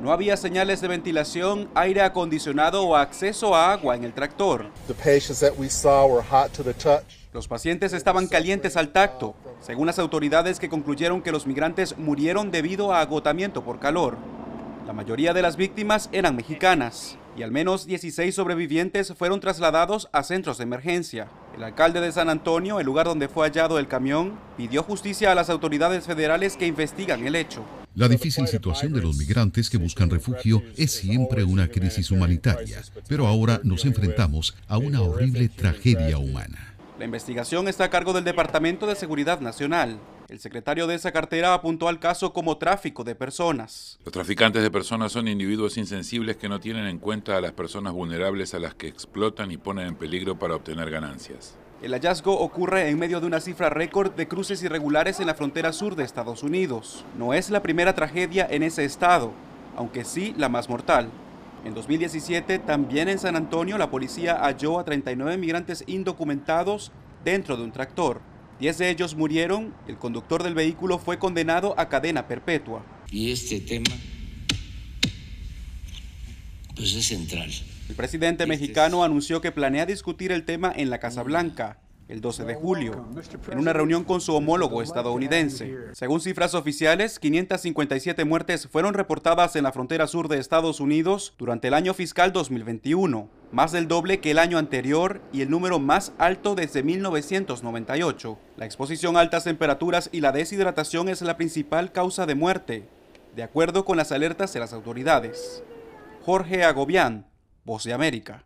No había señales de ventilación, aire acondicionado o acceso a agua en el tractor. Los pacientes estaban calientes al tacto, según las autoridades que concluyeron que los migrantes murieron debido a agotamiento por calor. La mayoría de las víctimas eran mexicanas y al menos 16 sobrevivientes fueron trasladados a centros de emergencia. El alcalde de San Antonio, el lugar donde fue hallado el camión, pidió justicia a las autoridades federales que investigan el hecho. La difícil situación de los migrantes que buscan refugio es siempre una crisis humanitaria, pero ahora nos enfrentamos a una horrible tragedia humana. La investigación está a cargo del Departamento de Seguridad Nacional. El secretario de esa cartera apuntó al caso como tráfico de personas. Los traficantes de personas son individuos insensibles que no tienen en cuenta a las personas vulnerables a las que explotan y ponen en peligro para obtener ganancias. El hallazgo ocurre en medio de una cifra récord de cruces irregulares en la frontera sur de Estados Unidos. No es la primera tragedia en ese estado, aunque sí la más mortal. En 2017, también en San Antonio, la policía halló a 39 migrantes indocumentados dentro de un tractor. Diez de ellos murieron, el conductor del vehículo fue condenado a cadena perpetua. Y este tema pues es central. El presidente mexicano anunció que planea discutir el tema en la Casa Blanca el 12 de julio, en una reunión con su homólogo estadounidense. Según cifras oficiales, 557 muertes fueron reportadas en la frontera sur de Estados Unidos durante el año fiscal 2021, más del doble que el año anterior y el número más alto desde 1998. La exposición a altas temperaturas y la deshidratación es la principal causa de muerte, de acuerdo con las alertas de las autoridades. Jorge Agobián, Voz de América.